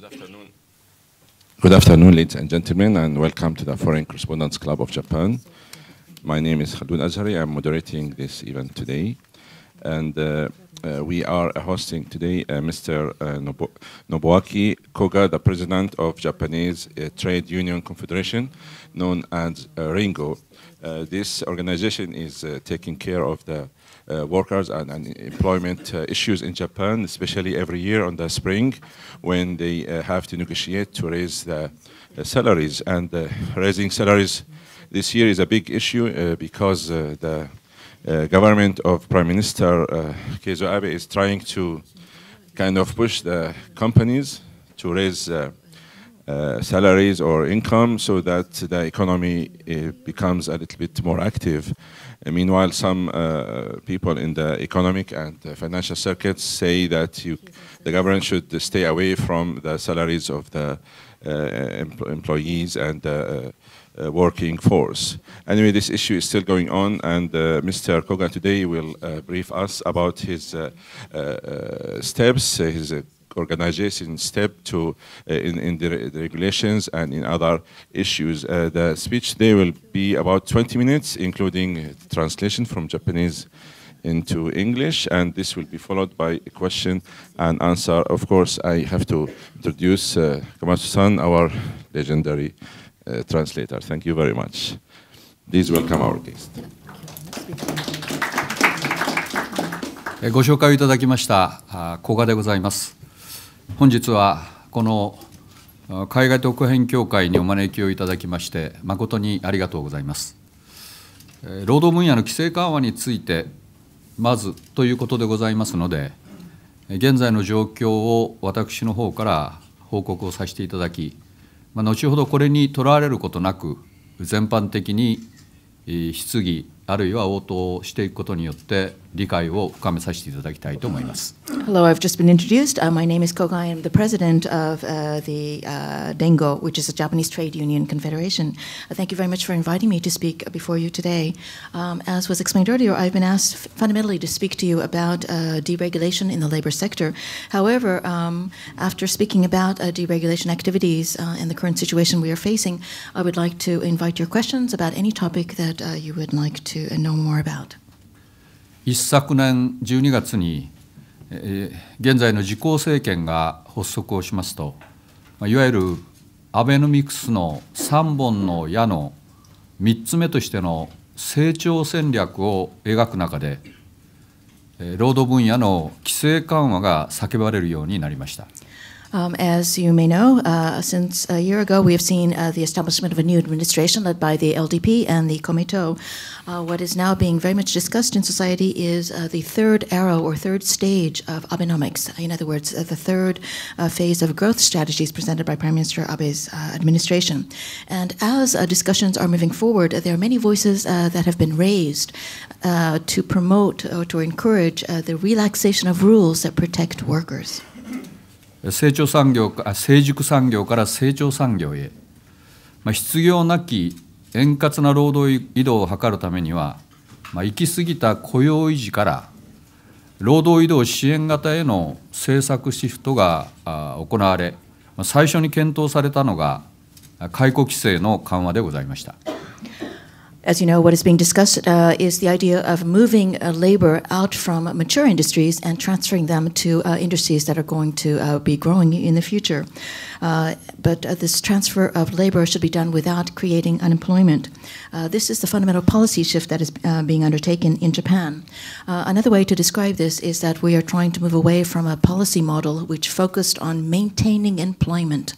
Good afternoon. Good afternoon, ladies and gentlemen, and welcome to the Foreign Correspondents Club of Japan. My name is Khaldun Azhari. I'm moderating this event today. And uh, uh, we are hosting today uh, Mr. Uh, Nobuaki Koga, the president of Japanese uh, Trade Union Confederation, known as uh, RINGO. this organization is taking care of the uh, workers and, and employment uh, issues in Japan, especially every year on the spring when they uh, have to negotiate to raise the salaries. And raising salaries this year is a big issue because the government of Prime Minister Keizo Abe is trying to kind of push the companies to raise uh, uh, salaries or income so that the economy uh, becomes a little bit more active. And meanwhile, some uh, people in the economic and financial circuits say that you, the government should stay away from the salaries of the uh, employees and the uh, working force. Anyway, this issue is still going on, and Mr. Kogan today will brief us about his steps, his organization step to uh, in, in the, the, regulations and in other issues. Uh, the speech today will be about 20 minutes, including translation from Japanese into English, and this will be followed by a question and answer. Of course, I have to introduce uh, Kamatsu-san, our legendary uh, translator. Thank you very much. Please welcome our guest. Uh, ご紹介をいただきました古賀でございます本日はこの海外特編協会にお招きをいただきまして誠にありがとうございます労働分野の規制緩和についてまずということでございますので現在の状況を私の方から報告をさせていただき後ほどこれにとらわれることなく全般的に質疑あるいは応答していくことによって理解を深めさせていただきたいと思います。Hello, I've just been introduced.、Uh, my name is Koga. I'm the president of、uh, the、uh, Dengo, which is a Japanese trade union confederation.、Uh, thank you very much for inviting me to speak before you today.、Um, as was explained earlier, I've been asked fundamentally to speak to you about uh, deregulation in the labor sector. However, um, after speaking about uh, deregulation activities uh, and the current situation we are facing, I would like to invite your questions about any topic that you would like to. to and know more about. 一昨年12月に、えー、現在の自公政権が発足をしますと、まあ、いわゆるアベノミクスの3本の矢の3つ目としての成長戦略を描く中で、労働分野の規制緩和が叫ばれるようになりました。Um, as you may know, uh, since a year ago, we have seen uh, the establishment of a new administration led by the LDP and the Comito. Uh, what is now being very much discussed in society is uh, the third arrow or third stage of Abenomics. In other words, uh, the third uh, phase of growth strategies presented by Prime Minister Abe's administration. And as discussions are moving forward, there are many voices that have been raised to promote or to encourage the relaxation of rules that protect workers. 成長産業か成熟産業から成長産業へ、まあ、失業なき円滑な労働移動を図るためには、まあ、行き過ぎた雇用維持から労働移動支援型への政策シフトが行われ最初に検討されたのが解雇規制の緩和でございました。as you know, what is being discussed uh, is the idea of moving uh, labor out from mature industries and transferring them to uh, industries that are going to uh, be growing in the future. Uh, but uh, this transfer of labor should be done without creating unemployment. this is the fundamental policy shift that is being undertaken in Japan. another way to describe this is that we are trying to move away from a policy model which focused on maintaining employment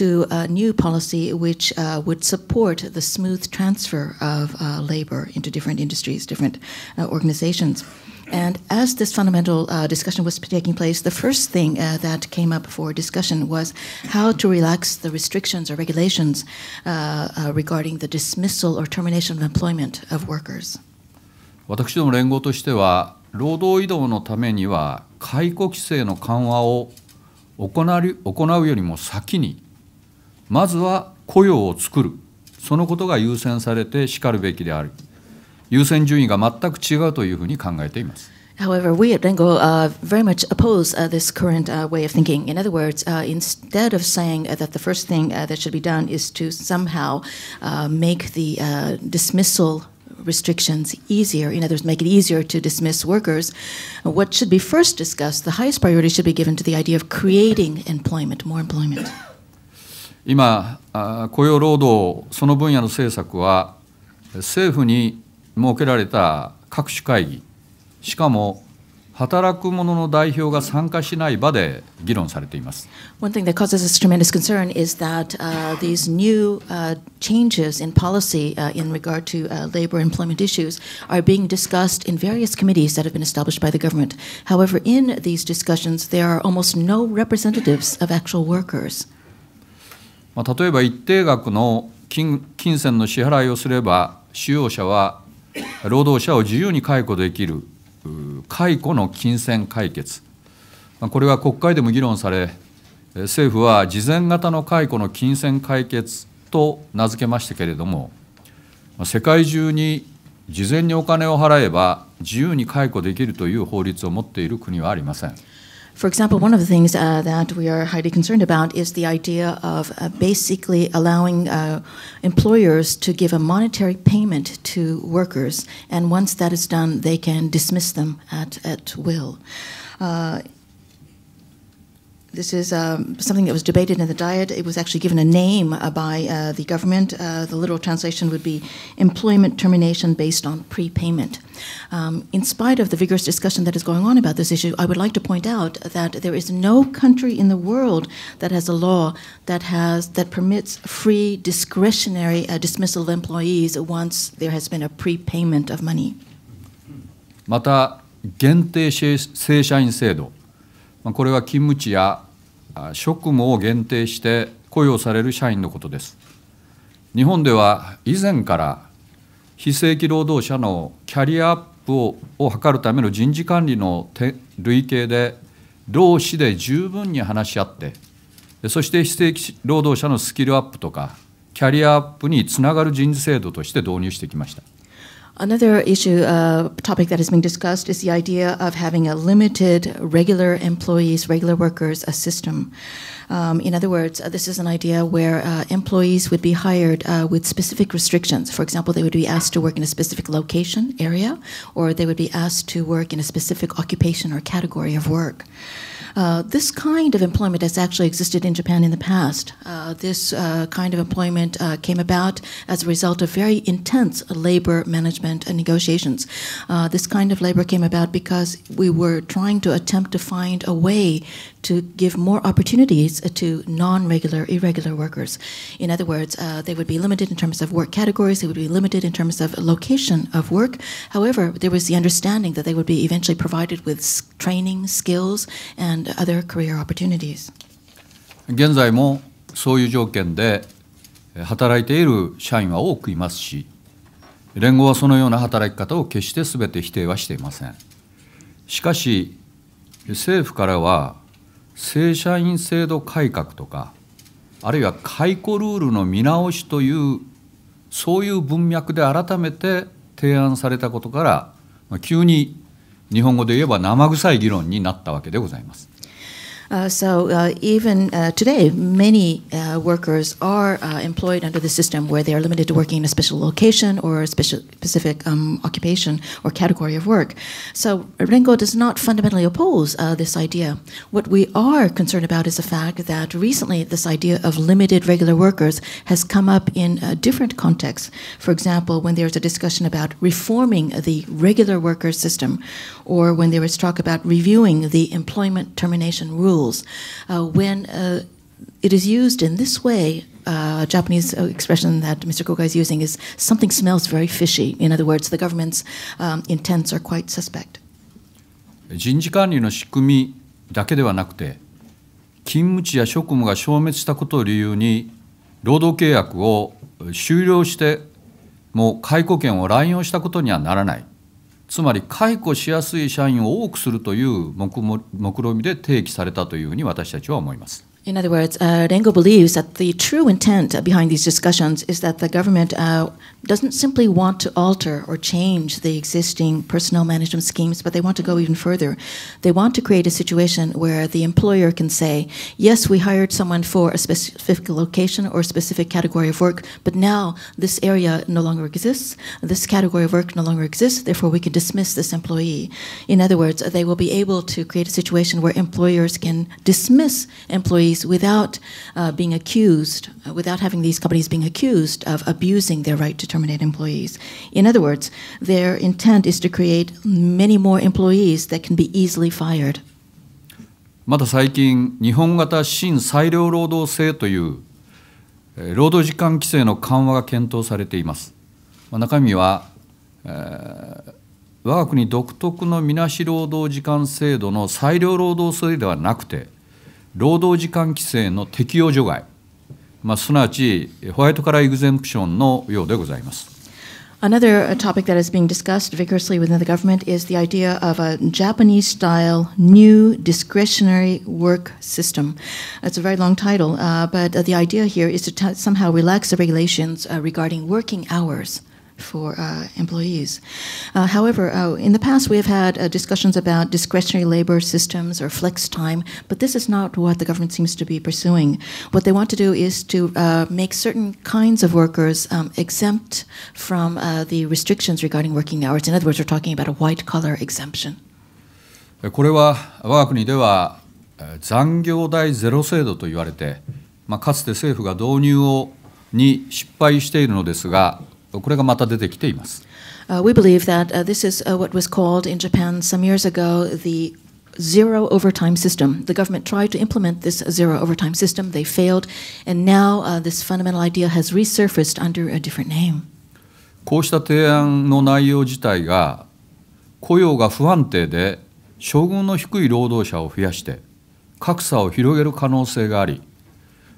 to a new policy which would support the smooth transfer of of uh, labor into different industries, different uh, organizations. And as this fundamental uh, discussion was taking place, the first thing uh, that came up for discussion was how to relax the restrictions or regulations uh, uh, regarding the dismissal or termination of employment of workers. 私ども連合としては、労働移動のためには解雇規制の緩和を行う行うよりも先に、まずは雇用を作るそのことが優先されてしかるべきである優先順位が全く違うというふうに考えています。However, we at Rengo uh, very much oppose uh, this current uh, way of thinking. In other words, instead of saying that the first thing that should be done is to somehow make the dismissal restrictions easier, in other words, make it easier to dismiss workers, what should be first discussed, the highest priority should be given to the idea of creating employment, more employment. 今雇用労働その分野の政策は政府に設けられた各種会議しかも働く者の代表が参加しない場で議論されています。One thing that causes us tremendous concern is that、uh, these new、uh, changes in policy、uh, in regard to、uh, labor employment issues are being discussed in various committees that have been established by the government. However, in these discussions, there are almost no representatives of actual workers. まあ、例えば一定額の金金銭の支払いをすれば使用者は労働者を自由に解雇できる解雇の金銭解決これは国会でも議論され政府は事前型の解雇の金銭解決と名付けましたけれども世界中に事前にお金を払えば自由に解雇できるという法律を持っている国はありません。For example, one of the things uh, that we are highly concerned about is the idea of uh, basically allowing uh, employers to give a monetary payment to workers, and once that is done, they can dismiss them at, at will. Uh, this is um, something that was debated in the Diet. It was actually given a name uh, by uh, the government. Uh, the literal translation would be employment termination based on prepayment. Um, in spite of the vigorous discussion that is going on about this issue, I would like to point out that there is no country in the world that has a law that has that permits free discretionary uh, dismissal of employees once there has been a prepayment of money. Hmm. また限定正社員制度これは勤務地や職務を限定して雇用される社員のことです日本では以前から非正規労働者のキャリアアップをを図るための人事管理の類型で労使で十分に話し合ってそして非正規労働者のスキルアップとかキャリアアップにつながる人事制度として導入してきました。Another issue, uh, topic that is being discussed is the idea of having a limited regular employees, regular workers, a system. Um, in other words, uh, this is an idea where uh, employees would be hired uh, with specific restrictions. For example, they would be asked to work in a specific location, area, or they would be asked to work in a specific occupation or category of work. Uh, this kind of employment has actually existed in Japan in the past. Uh, this uh, kind of employment uh, came about as a result of very intense labor management and negotiations. Uh, this kind of labor came about because we were trying to attempt to find a way to give more opportunities to non-regular, irregular workers. In other words, they would be limited in terms of work categories, they would be limited in terms of location of work. However, there was the understanding that they would be eventually provided with training, skills, and and other career opportunities. 現在もそういう条件で働いている社員は多くいますし、連合はそのような働き方を決して全て否定はしていません。しかし、政府からは正社員制度改革とか、あるいは解雇ルールの見直しというそういう文脈で改めて提案されたことから急に日本語で言えば生臭い議論になったわけでございます。Uh, so uh, even uh, today, many uh, workers are uh, employed under the system where they are limited to working in a special location or a specific um, occupation or category of work. So Rengo does not fundamentally oppose this idea. What we are concerned about is the fact that recently this idea of limited regular workers has come up in different contexts. For example, when there's a discussion about reforming the regular worker system, or when there is talk about reviewing the employment termination rule rules. when it is used in this way, uh, Japanese expression that Mr. Koga is using is something smells very fishy. In other words, the government's um, intents are quite suspect. 人事管理の仕組みだけではなくて、勤務地や職務が消滅したことを理由に、労働契約を終了して、もう解雇権を乱用したことにはならない。つまり解雇しやすい社員を多くするという目論見みで提起されたというふうに私たちは思います。In other words, uh, Rengo believes that the true intent uh, behind these discussions is that the government uh, doesn't simply want to alter or change the existing personnel management schemes, but they want to go even further. They want to create a situation where the employer can say, yes, we hired someone for a specific location or a specific category of work, but now this area no longer exists, this category of work no longer exists, therefore we can dismiss this employee. In other words, they will be able to create a situation where employers can dismiss employees companies without uh, being accused, without having these companies being accused of abusing their right to terminate employees. In other words, their intent is to create many more employees that can be easily fired. また最近、日本型新裁量労働制という労働時間規制の緩和が検討されています。中身は、えー、我が国独特のみなし労働時間制度の裁量労働制ではなくて労働時間規制の適用除外、まあ、すなわちホワイトカラーエグゼンプションのようでございます。Another topic that is being discussed vigorously within the government is the idea of a Japanese style new discretionary work system. It's a very long title, uh, but the idea here is to somehow relax the regulations uh, regarding working hours. for uh, employees. Uh, however, uh, in the past we have had uh, discussions about discretionary labor systems or flex time, but this is not what the government seems to be pursuing. What they want to do is to uh, make certain kinds of workers um, exempt from uh, the restrictions regarding working hours. In other words, we're talking about a white collar exemption. これは我が国では残業代ゼロ制度と言われて、まあ、かつて政府が導入をに失敗しているのですが、これがまた出てきています。Uh, we believe that、uh, this is、uh, what was called in Japan some years ago the zero overtime system. The government tried to implement this zero overtime system, they failed, and now uh, this fundamental idea has resurfaced under a different name. こうした提案の内容自体が雇用が不安定で処遇の低い労働者を増やして格差を広げる可能性があり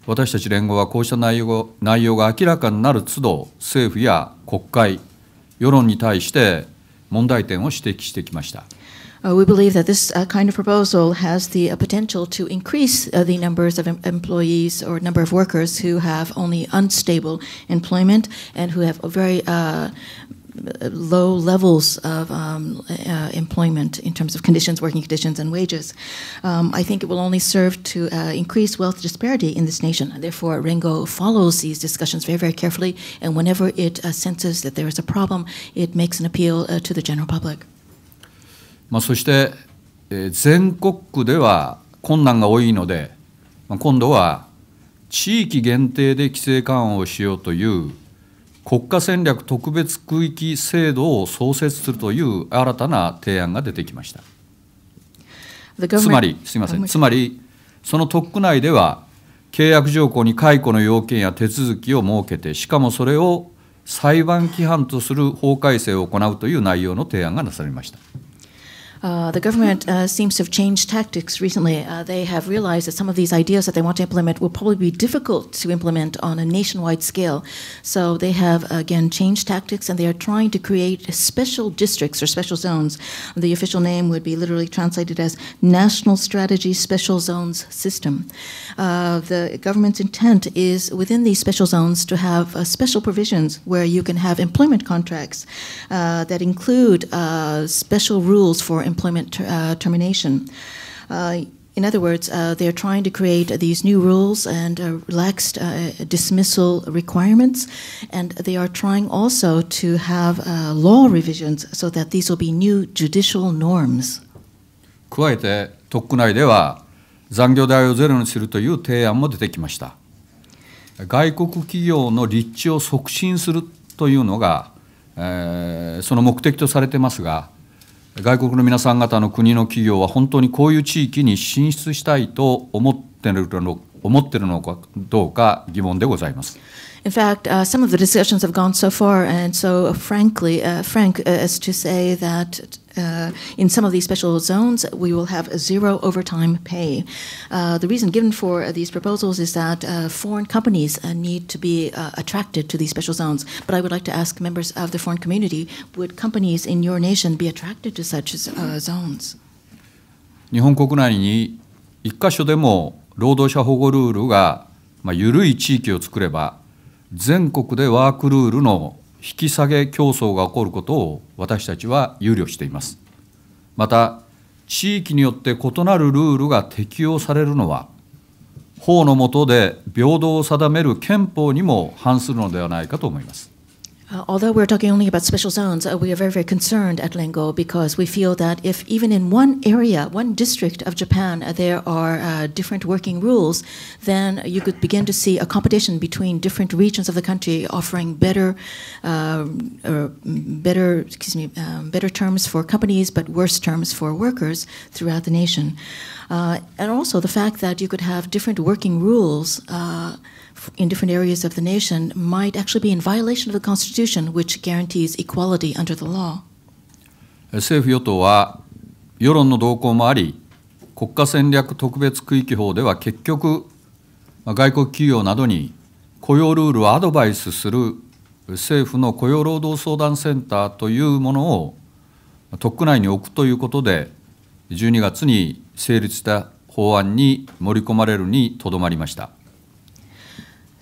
私たち連合はこうした内容内容が明らかになる都度政府や国会世論に対して問題点を指摘してきました。Uh, we believe that this uh, kind of proposal has the uh, potential to increase uh, the numbers of em employees or number of workers who have only unstable employment and who have very uh, low levels of um, uh, employment in terms of conditions, working conditions, and wages. Um, I think it will only serve to uh, increase wealth disparity in this nation. Therefore, Rengo follows these discussions very, very carefully, and whenever it uh, senses that there is a problem, it makes an appeal uh, to the general public. まあそして、えー、全国区では困難が多いので、まあ、今度は地域限定で規制緩和をしようという国家戦略特別区域制度を創設するという新たな提案が出てきました。つまり、すみません、つまり、その特区内では、契約条項に解雇の要件や手続きを設けて、しかもそれを裁判規範とする法改正を行うという内容の提案がなされました。Uh, the government uh, seems to have changed tactics recently. Uh, they have realized that some of these ideas that they want to implement will probably be difficult to implement on a nationwide scale. So they have, again, changed tactics and they are trying to create special districts or special zones. The official name would be literally translated as National Strategy Special Zones System. Uh, the government's intent is within these special zones to have uh, special provisions where you can have employment contracts that include special rules for employment employment ter uh, termination. in other words, they're trying to create these new rules and relaxed dismissal requirements, and they are trying also to have law revisions so that these will be new judicial norms. 加えて特区内では残業代をゼロにするという提案も出てきました外国企業の立地を促進するというのが、えー、その目的とされてますが外国の皆さん方の国の企業は本当にこういう地域に進出したいと思ってるの思ってるのかどうか疑問でございます。In fact, uh, some of the discussions have gone so far, and so frankly, uh, frank uh, as to say that uh, in some of these special zones, we will have zero overtime pay. Uh, the reason given for these proposals is that uh, foreign companies uh, need to be uh, attracted to these special zones. But I would like to ask members of the foreign community, would companies in your nation be attracted to such uh, zones? 日本国内に引き下げ競争が起こることを私たちは憂慮しています。また、地域によって異なるルールが適用されるのは、法の下で平等を定める憲法にも反するのではないかと思います。Uh, although we're talking only about special zones, uh, we are very, very concerned at Lingo because we feel that if even in one area, one district of Japan, uh, there are uh, different working rules, then you could begin to see a competition between different regions of the country offering better, um, better, excuse me, um, better terms for companies but worse terms for workers throughout the nation, uh, and also the fact that you could have different working rules uh, in different areas of the nation might actually be in violation of the Constitution, which guarantees equality under the law. 政府・与党は世論の動向もあり、国家戦略特別区域法では結局、外国企業などに雇用ルールをアドバイスする政府の雇用労働相談センターというものを特区内に置くということで、12月に成立した法案に盛り込まれるにとどまりました。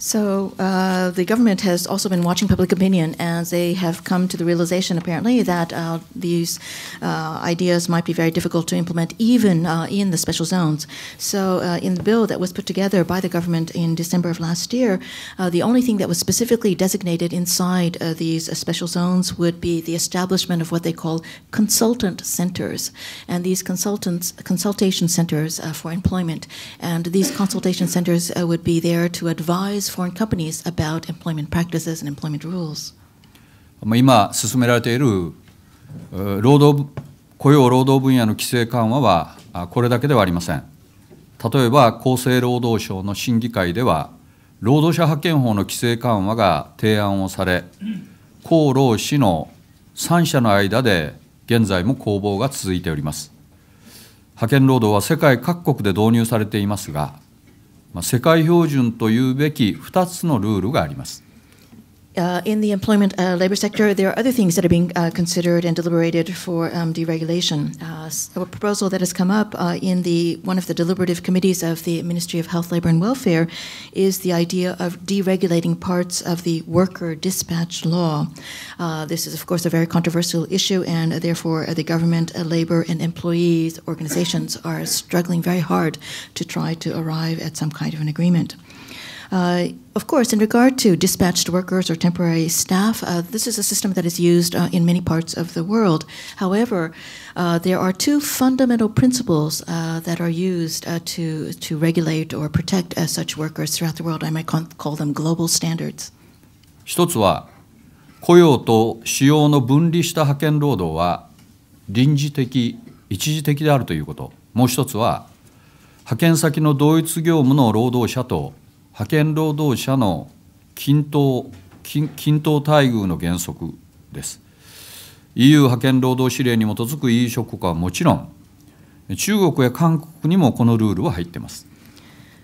So uh, the government has also been watching public opinion, and they have come to the realization, apparently, that uh, these uh, ideas might be very difficult to implement, even uh, in the special zones. So uh, in the bill that was put together by the government in December of last year, uh, the only thing that was specifically designated inside these special zones would be the establishment of what they call consultant centers, and these consultants consultation centers for employment, and these consultation centers would be there to advise foreign companies about employment practices and employment rules. 今進められている労働雇用労働分野の規制緩和はこれだけではありません。例えば厚生労働省の審議会では労働者派遣法の規制緩和が提案をされ厚労市の3社の間で現在も攻防が続いております派遣労働は世界各国で導入されていますが世界標準というべき2つのルールがあります。Uh, in the employment uh, labor sector, there are other things that are being uh, considered and deliberated for um, deregulation. Uh, a proposal that has come up uh, in the one of the deliberative committees of the Ministry of Health, Labor, and Welfare is the idea of deregulating parts of the worker dispatch law. Uh, this is, of course, a very controversial issue, and therefore the government, labor, and employees organizations are struggling very hard to try to arrive at some kind of an agreement. Uh, of course, in regard to dispatched workers or temporary staff, uh, this is a system that is used uh, in many parts of the world. However, uh, there are two fundamental principles uh, that are used to, to regulate or protect such workers throughout the world. I might call them global standards. 一つは雇用と使用の分離した派遣労働は臨時的一時的であるということもう一つは派遣先の同一業務の労働者と派遣労働者の均等均等待遇の原則です EU 派遣労働指令に基づく EU 諸国はもちろん中国や韓国にもこのルールは入っています。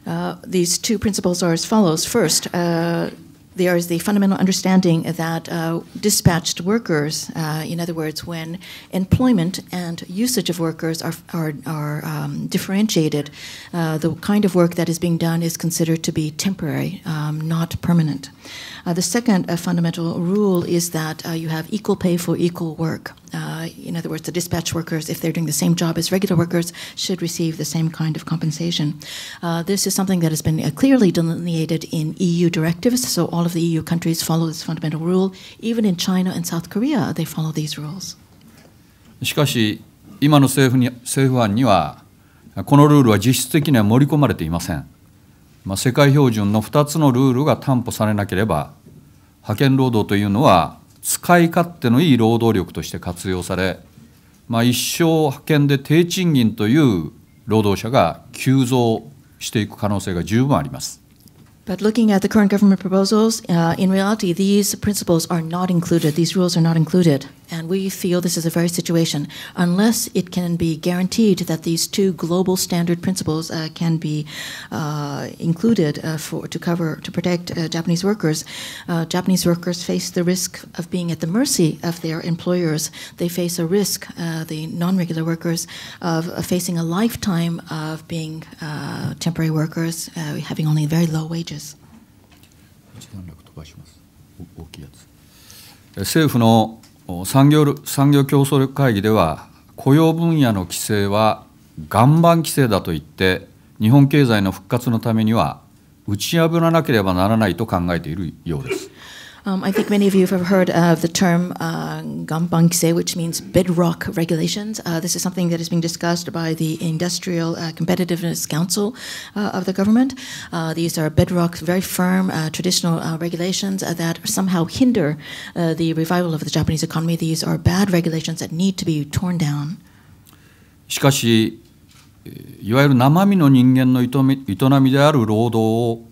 Uh, these two principles are as follows. First,、uh there is the fundamental understanding that uh, dispatched workers, uh, in other words, when employment and usage of workers are, are, are um, differentiated, uh, the kind of work that is being done is considered to be temporary, um, not permanent. Uh, the second uh, fundamental rule is that uh, you have equal pay for equal work. uh, in other words, the dispatch workers, if they're doing the same job as regular workers, should receive the same kind of compensation. Uh, this is something that has been uh, clearly delineated in EU directives, so all of the EU countries follow this fundamental rule. Even in China and South Korea, they follow these rules. しかし、今の政府に政府案には、このルールは実質的には盛り込まれていません。まあ、世界標準の2つのルールが担保されなければ、派遣労働というのは、使い勝手のいい労働力として活用され、まあ、一生派遣で低賃金という労働者が急増していく可能性が十分あります。But looking at the current government proposals, uh, in reality, these principles are not included. These rules are not included. And we feel this is a very situation. Unless it can be guaranteed that these two global standard principles uh, can be uh, included uh, for, to cover, to protect uh, Japanese workers, uh, Japanese workers face the risk of being at the mercy of their employers. They face a risk, the non regular workers, of facing a lifetime of being temporary workers, having only very low wages. 一段落飛ばします大きいやつ政府の産業産業競争力会議では雇用分野の規制は岩盤規制だと言って日本経済の復活のためには打ち破らなければならないと考えているようです Um, I think many of you have heard of the term uh, which means bedrock regulations. Uh, this is something that is being discussed by the Industrial uh, Competitiveness Council uh, of the government. Uh, these are bedrock, very firm, uh, traditional regulations that somehow hinder the revival of the Japanese economy. These are bad regulations that need to be torn down. しかし、いわゆる生身の人間の営みである労働を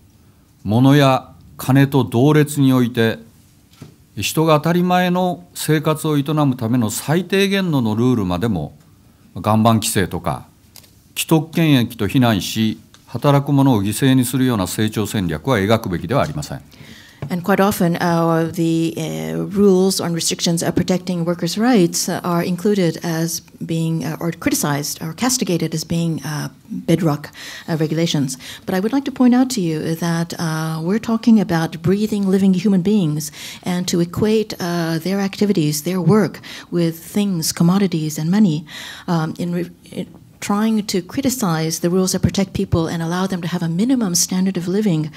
物や金と同列において人が当たり前の生活を営むための最低限度のルールまでも岩盤規制とか既得権益と非難し働く者を犠牲にするような成長戦略は描くべきではありません。And quite often, uh, the uh, rules on restrictions of protecting workers' rights are included as being, uh, or criticized or castigated as being uh, bedrock uh, regulations. But I would like to point out to you that uh, we're talking about breathing, living human beings, and to equate their activities, their work, with things, commodities, and money um, in trying to criticize the rules that protect people and allow them to have a minimum standard of living,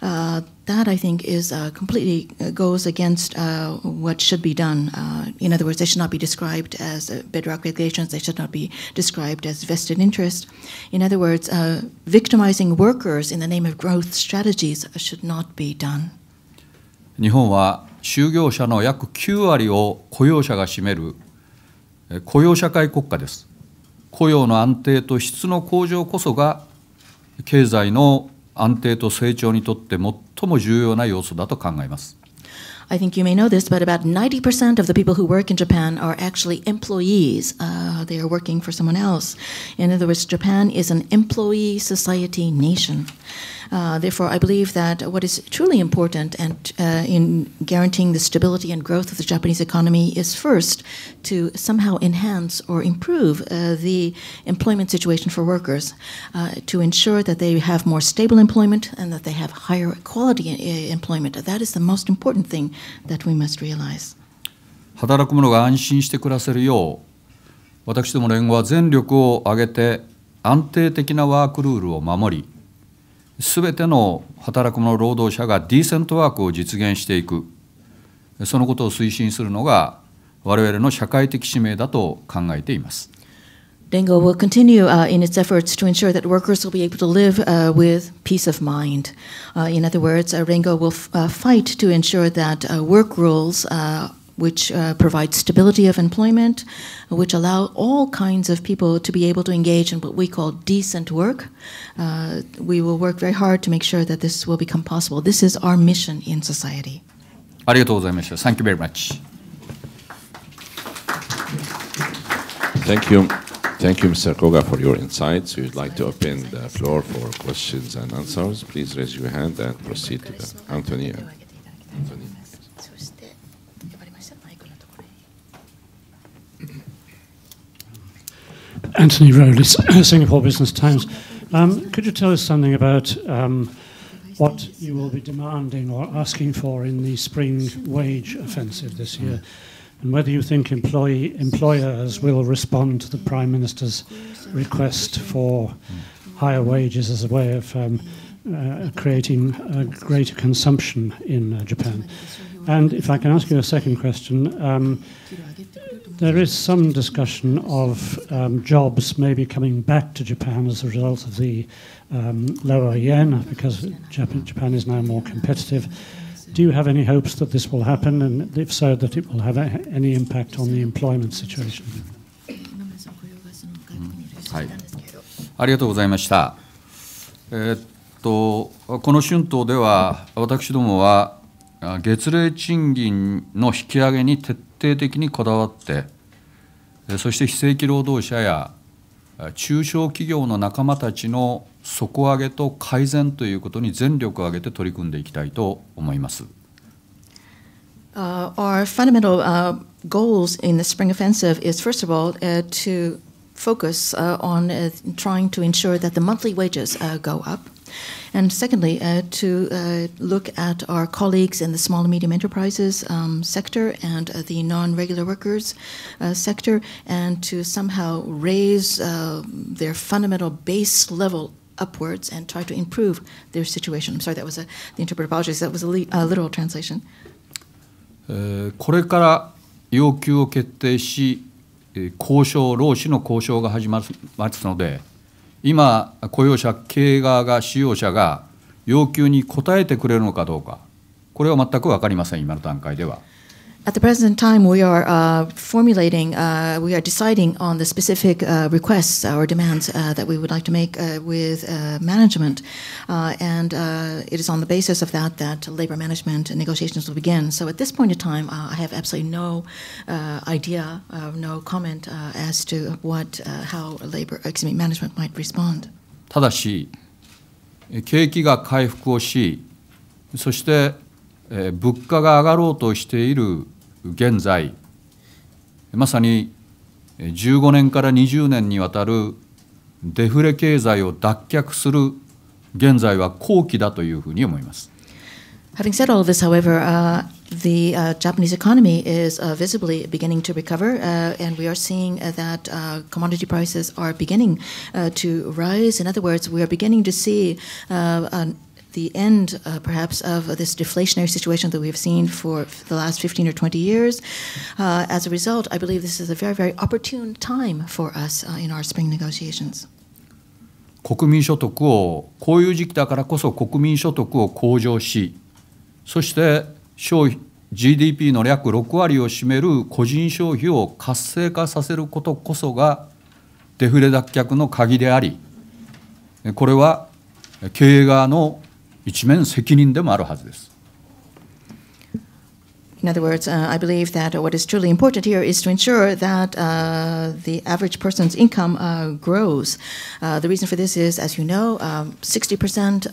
uh, that I think is uh, completely uh, goes against uh, what should be done. Uh, in other words, they should not be described as uh, bedrock regulations. They should not be described as vested interest. In other words, victimizing workers in the name of growth strategies should not be done. 日本は就業者の約9割を雇用者が占める雇用社会国家です。雇用の安定と質の向上こそが経済の安定と成長にとって最も重要な要素だと考えます。I think you may know this, but about 90% of the people who work in Japan are actually employees. Uh, they are working for someone else. In other words, Japan is an employee society nation. Uh, therefore, I believe that what is truly important and uh, in guaranteeing the stability and growth of the Japanese economy is first to somehow enhance or improve uh, the employment situation for workers uh, to ensure that they have more stable employment and that they have higher quality uh, employment. That is the most important thing that we must realize. 働く者が安心して暮らせるよう私ども連合は全力を挙げて安定的なワークルールを守りすべての働く者労働者がディーセントワークを実現していく、そのことを推進するのが、我々の社会的使命だと考えています。Dengo will continue uh, in its efforts to ensure that workers will be able to live uh, with peace of mind. Uh, in other words, d e n g o will f- uh, fight to ensure that uh, work rules uh, which uh, provides stability of employment, which allow all kinds of people to be able to engage in what we call decent work. Uh, we will work very hard to make sure that this will become possible. This is our mission in society. Thank you very much. Thank you. Thank you, Mr. Koga, for your insights. We'd like to open the floor for questions and answers. Please raise your hand and proceed to the Anthony. Anthony. Anthony Rowley, Singapore Business Times. Um, could you tell us something about um, what you will be demanding or asking for in the spring wage offensive this year, and whether you think employee, employers will respond to the Prime Minister's request for higher wages as a way of um, uh, creating a greater consumption in uh, Japan? And if I can ask you a second question, um, there is some discussion of um, jobs maybe coming back to Japan as a result of the um, lower yen because Japan, Japan is now more competitive. Do you have any hopes that this will happen, and if so, that it will have a, any impact on the employment situation? はい、ありがとうございました。えー、っとこの春闘では私どもは月例賃金の引き上げに徹底 mm-hmm. 底的にこだわってそして非正規労働者や中小企業の仲間たちの底上げと改善ということに全力を挙げて取り組んでいきたいと思います。Uh, our fundamental uh, goals in the spring offensive is first of all uh, to focus uh, on uh, trying to ensure that the monthly wages uh, go up. And secondly, uh, to uh, look at our colleagues in the small and medium enterprises um, sector and uh, the non regular workers uh, sector, and to somehow raise uh, their fundamental base level upwards and try to improve their situation. I'm sorry, that was a, the interpreter apologies, that was a, literal translation. Uh, これから要求を決定し、交渉、労使の交渉が始まりますので、今雇用者経営側が使用者が要求に応えてくれるのかどうかこれは全く分かりません今の段階では。At the present time, we are uh, formulating, uh, we are deciding on the specific uh, requests or demands uh, that we would like to make uh, with uh, management. and it is on the basis of that that labor management negotiations will begin. So at this point in time, I have absolutely no idea, no comment as to what, how labor, excuse me, management might respond. ただし、景気が回復をし、そして物価が上がろうとしている現在まさに15年から20年にわたるデフレ経済を脱却する現在は好機だというふうに思います。Having said all of this, however, uh, the uh, Japanese economy is uh, visibly beginning to recover, uh, and we are seeing that uh, commodity prices are beginning uh, to rise. In other words, we are beginning to see uh, an the end, uh, perhaps, of this deflationary situation that we have seen for the last 15 or 20 years. Uh, as a result, I believe this is a very, very opportune time for us uh, in our spring negotiations. 国民所得をこういう時期だからこそ国民所得を向上しそして消費 GDP の約6割を占める個人消費を活性化させることこそがデフレ脱却の鍵でありこれは経営側の一面責任でもあるはずです。In other words, uh, I believe that what is truly important here is to ensure that uh, the average person's income uh, grows. the reason for this is, as you know, 60%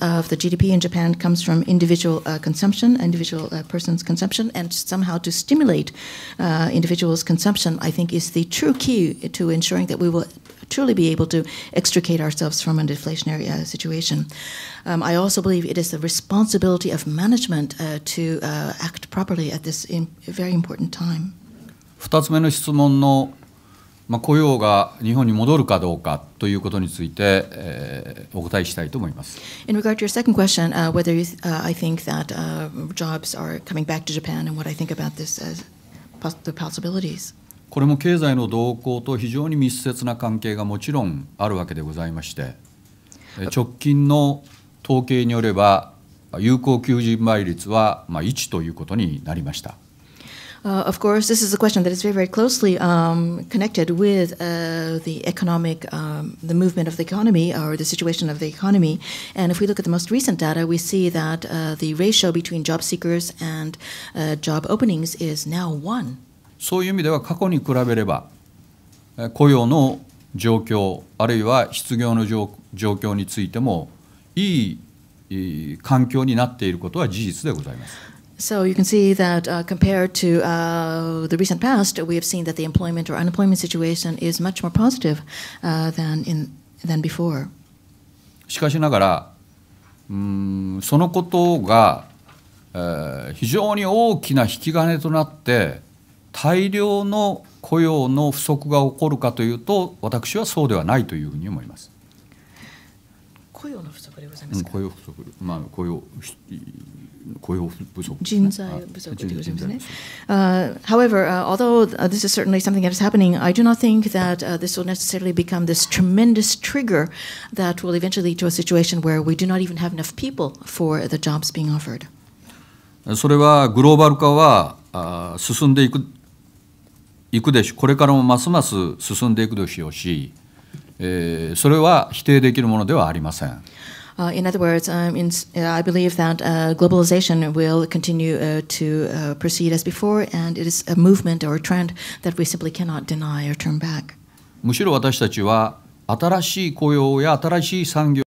um, of the GDP in Japan comes from individual consumption, individual person's consumption, and somehow to stimulate individuals' consumption, I think, is the true key to ensuring that we will truly be able to extricate ourselves from a deflationary uh, situation. Um, I also believe it is the responsibility of management uh, to uh, act properly at this very important time. 2つ目の質問の、まあ、雇用が日本に戻るかどうかということについて、えー、お答えしたいと思います。In regard to your second question,、uh, whether you, uh, I think that、uh, jobs are coming back to Japan and what I think about this as the possibilities. これも経済の動向と非常に密接な関係がもちろんあるわけでございまして直近の統計によれば有効求人倍率はまあ1ということになりました。Uh, of course, this is a question that is very, very closely um, connected with uh, the economic, um, the movement of the economy or the situation of the economy. And if we look at the most recent data, we see that uh, the ratio between job seekers and job openings is now one. そういう意味では過去に比べれば雇用の状況あるいは失業の状況についてもいい環境になっていることは事実でございます。So you can see that uh, compared to uh, the recent past, we have seen that the employment or unemployment situation is much more positive uh, than in than before. しかしながら、うんそのことが、えー、非常に大きな引き金となって。大量の雇用の不足が起こるかというと私はそうではないというふうに思います。雇用の不足でございます、う雇用不足、まあ雇用雇用不足人材不足でございますね。Uh, however, uh, although h this is certainly something that is happening, I do not think that uh, this will necessarily become this tremendous trigger that will eventually lead to a situation where we do not even have enough people for the jobs being offered. それはグローバル化は進んでいくいくでしこれからもますます進んでいくでしょうし、えー、それは否定できるものではありません。Uh, in other words, um, in, uh, I believe that uh, globalization will continue uh, to uh, proceed as before, and it is a movement or a trend that we simply cannot deny or turn back. むしろ私たちは新しい雇用や新しい産業